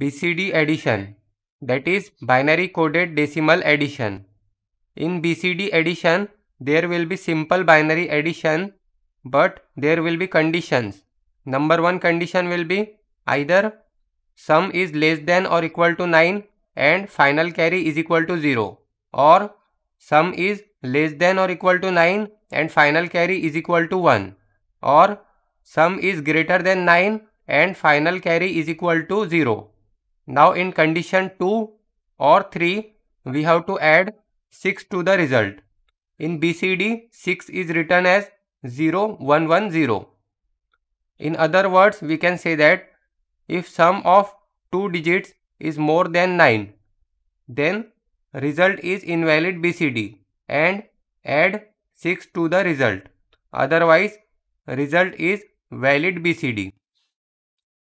BCD addition that is binary coded decimal addition. In BCD addition there will be simple binary addition but there will be conditions. Number one condition will be either sum is less than or equal to 9 and final carry is equal to 0 or sum is less than or equal to 9 and final carry is equal to 1 or sum is greater than 9 and final carry is equal to 0. Now in condition 2 or 3, we have to add 6 to the result. In BCD, 6 is written as 0, 1, 1, 0. In other words, we can say that if sum of two digits is more than 9, then result is invalid BCD and add 6 to the result. Otherwise, result is valid BCD.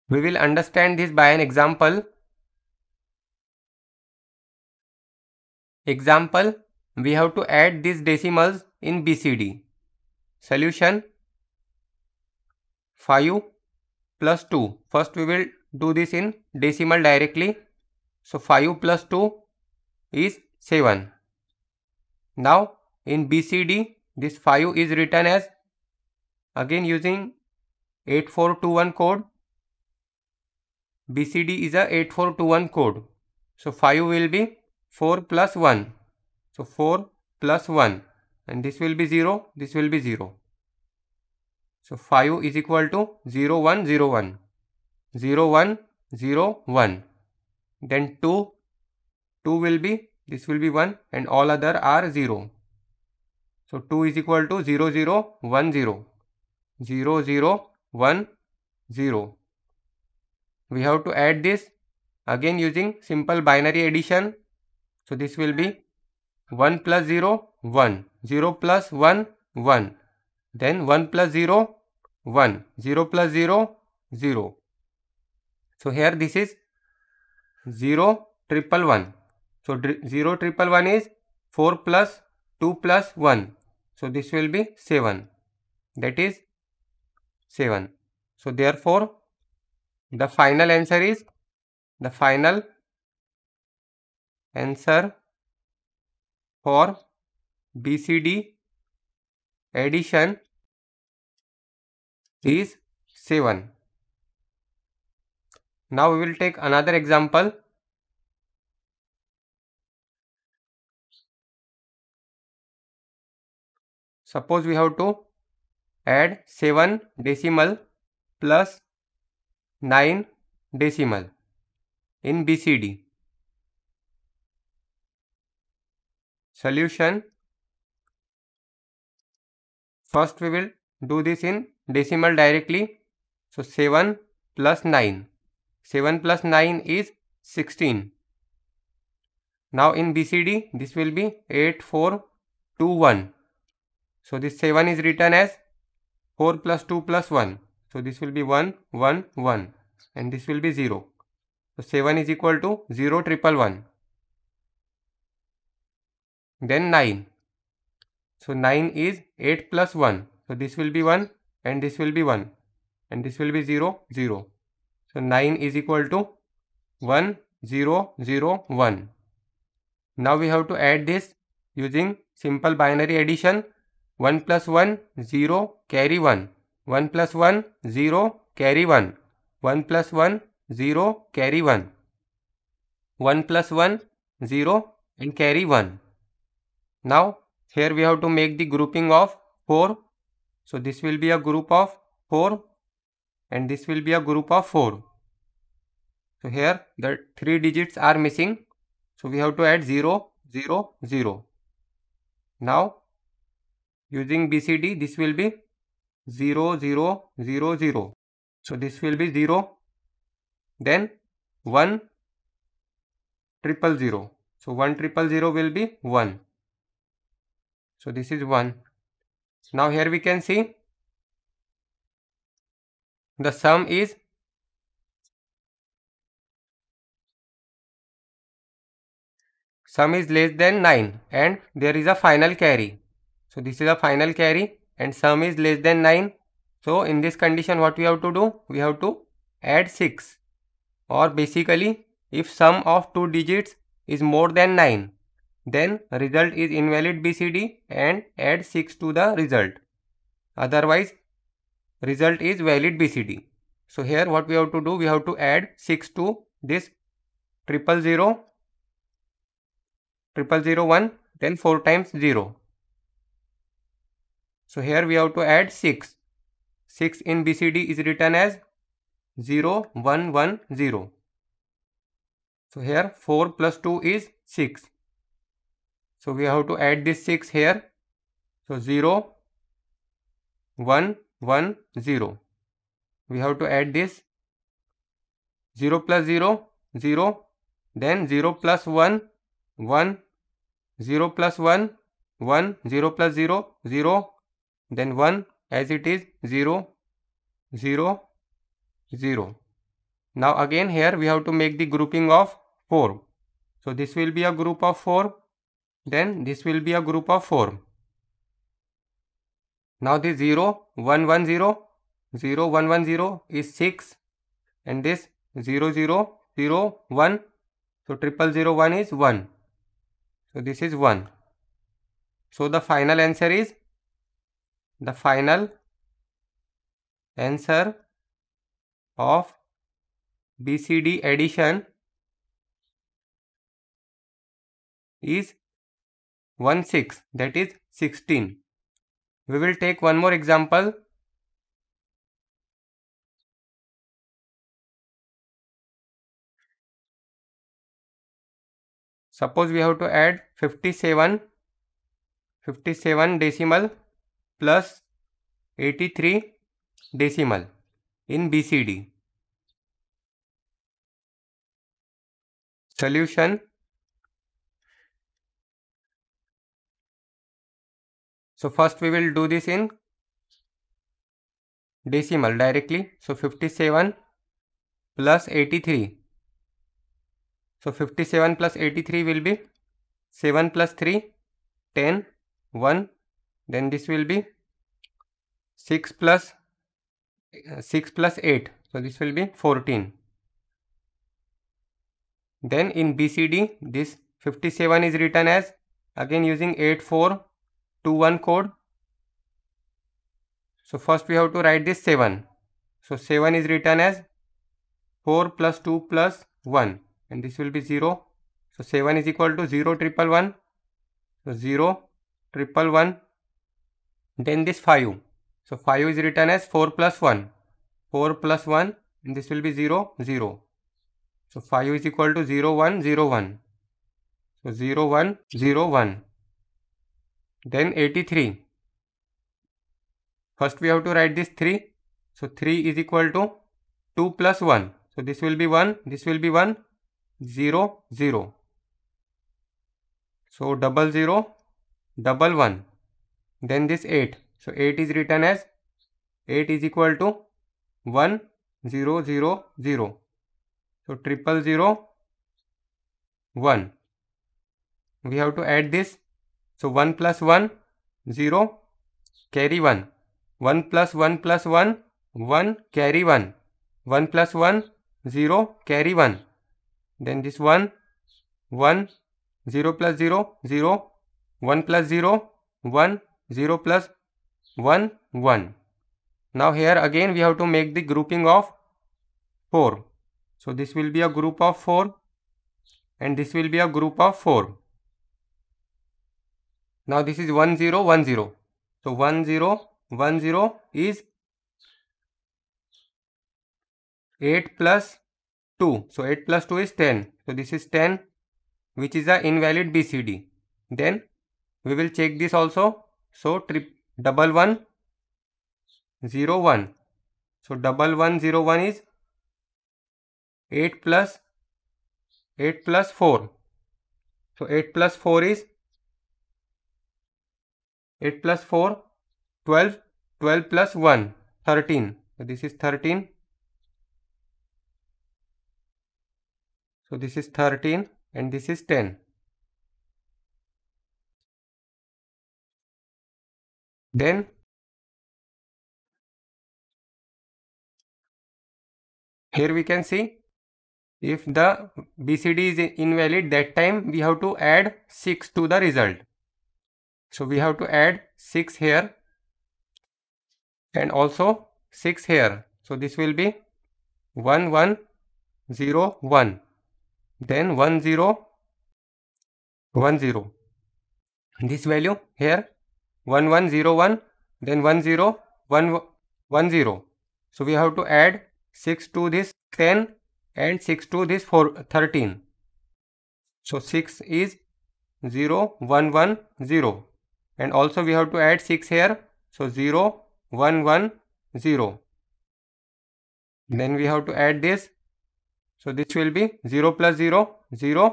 We will understand this by an example. Example, we have to add these decimals in BCD. Solution 5 plus 2. First we will do this in decimal directly. So 5 plus 2 is 7. Now in BCD this 5 is written as again using 8421 code. BCD is a 8421 code. So 5 will be 4 plus 1. So 4 plus 1 and this will be 0, this will be 0. So 5 is equal to 0, 1, 0, 1. 0, 1, 0, 1. Then 2, 2 will be, this will be 1 and all other are 0. So 2 is equal to 0, 0, 1, 0. 0, 0, 1, 0. We have to add this again using simple binary addition so this will be 1 plus 0, 1, 0 plus 1, 1. Then 1 plus 0, 1, 0 plus 0, 0. So here this is 0 triple 1. So 0 triple 1 is 4 plus 2 plus 1. So this will be 7. That is 7. So therefore the final answer is the final answer for BCD addition is 7. Now we will take another example. Suppose we have to add 7 decimal plus 9 decimal in BCD. solution. First we will do this in decimal directly. So 7 plus 9. 7 plus 9 is 16. Now in BCD this will be 8, 4, 2, 1. So this 7 is written as 4 plus 2 plus 1. So this will be 1, 1, 1 and this will be 0. So 7 is equal to 0, triple 1 then 9 so 9 is 8 plus 1 so this will be 1 and this will be 1 and this will be 0 0 so 9 is equal to 1 0 0 1 now we have to add this using simple binary addition 1 plus 1 0 carry 1 1 plus 1 0 carry 1 1 plus 1 0 carry 1 1 plus 1 0 and carry 1 now here we have to make the grouping of 4. So this will be a group of 4 and this will be a group of 4. So here the 3 digits are missing. So we have to add 0, 0, 0. Now using BCD this will be 0, 0, 0, 0. So this will be 0. Then 1 triple 0. So 1 triple 0 will be 1. So this is 1. So now here we can see the sum is sum is less than 9 and there is a final carry. So this is a final carry and sum is less than 9. So in this condition what we have to do? We have to add 6 or basically if sum of two digits is more than 9 then result is invalid BCD and add 6 to the result. Otherwise, result is valid BCD. So here what we have to do, we have to add 6 to this triple zero, triple zero one, then 4 times 0. So here we have to add 6. 6 in BCD is written as 0, 1, 1, 0. So here 4 plus 2 is 6. So we have to add this 6 here. So 0, 1, 1, 0. We have to add this 0 plus 0, 0. Then 0 plus 1, 1. 0 plus 1, 1. 0 plus 0, 0. Then 1 as it is 0, 0, 0. Now again here we have to make the grouping of 4. So this will be a group of 4 then this will be a group of 4. Now this 0, 1, 1, 0, 0, 1, 1, 0 is 6 and this 0, 0, 0, 1, so triple zero one is 1. So this is 1. So the final answer is, the final answer of BCD addition is 1 6 that is 16. We will take one more example. Suppose we have to add 57, 57 decimal plus 83 decimal in BCD. Solution So first we will do this in decimal directly. So 57 plus 83. So 57 plus 83 will be 7 plus 3, 10, 1. Then this will be 6 plus 6 plus 8. So this will be 14. Then in BCD, this 57 is written as again using 8, 4, to one code so first we have to write this 7 so 7 is written as 4 plus 2 plus 1 and this will be 0 so 7 is equal to 0 triple 1 so 0 triple 1 then this 5 so 5 is written as 4 plus 1 4 plus 1 and this will be 0 0 so 5 is equal to 0 1 0 1 so 0 1 0 1 then 83. First we have to write this 3. So 3 is equal to 2 plus 1. So this will be 1, this will be 1, 0, 0. So double 0, double 1. Then this 8. So 8 is written as 8 is equal to 1, 0, 0, 0. So triple 0, 1. We have to add this so 1 plus 1, 0, carry 1. 1 plus 1 plus 1, 1, carry 1. 1 plus 1, 0, carry 1. Then this 1, 1, 0 plus 0, 0, 1 plus 0, 1, 0 plus 1, 1. Now here again we have to make the grouping of 4. So this will be a group of 4 and this will be a group of 4 now this is 1010 so 1010 is 8 plus 2 so 8 plus 2 is 10 so this is 10 which is a invalid bcd then we will check this also so trip double one zero one so double one zero one is 8 plus 8 plus 4 so 8 plus 4 is 8 plus 4 12 12 plus 1 13 so this is 13 so this is 13 and this is 10 then here we can see if the BCD is invalid that time we have to add 6 to the result so we have to add 6 here and also 6 here. So this will be 1 1 0 1 then 1 0 1 0 this value here 1 1 0 1 then 1 0 1 1 0 so we have to add 6 to this 10 and 6 to this 4 13 so 6 is 0 1 1 0 and also we have to add 6 here so 0 1 1 0 then we have to add this so this will be 0 plus 0 0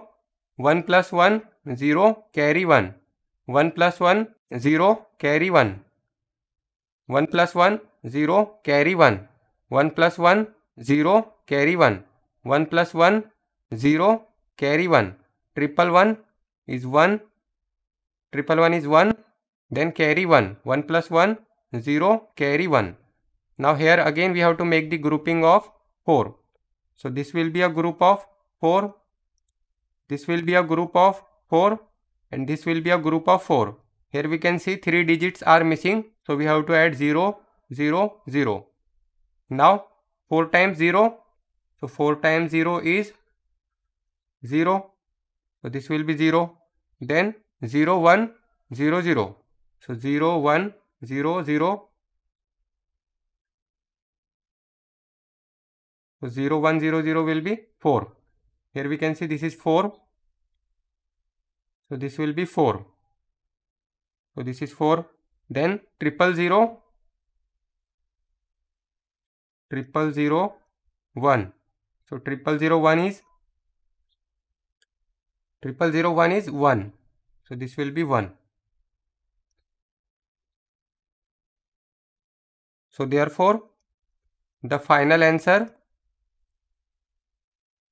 1 plus 1 0 carry 1 1 plus 1 0 carry 1 1 plus 1 0 carry 1 1 plus 1 0 carry 1 1 plus 1 0 carry 1 triple 1 is 1 triple 1 is 1 then carry 1. 1 plus 1, 0, carry 1. Now here again we have to make the grouping of 4. So this will be a group of 4. This will be a group of 4 and this will be a group of 4. Here we can see 3 digits are missing. So we have to add 0, 0, 0. Now 4 times 0. So 4 times 0 is 0. So this will be 0. Then 0, 1, 0, 0. So 0, 1, 0, 0. So 0, 1, 0, 0 will be 4. Here we can see this is 4. So this will be 4. So this is 4. Then 0, triple zero, 1. So 0, zero 1 is 0, zero 1 is 1. So this will be 1. So therefore, the final answer,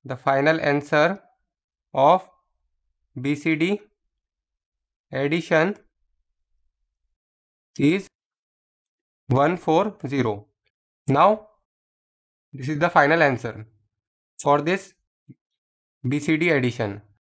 the final answer of BCD addition is 140. Now, this is the final answer for this BCD addition.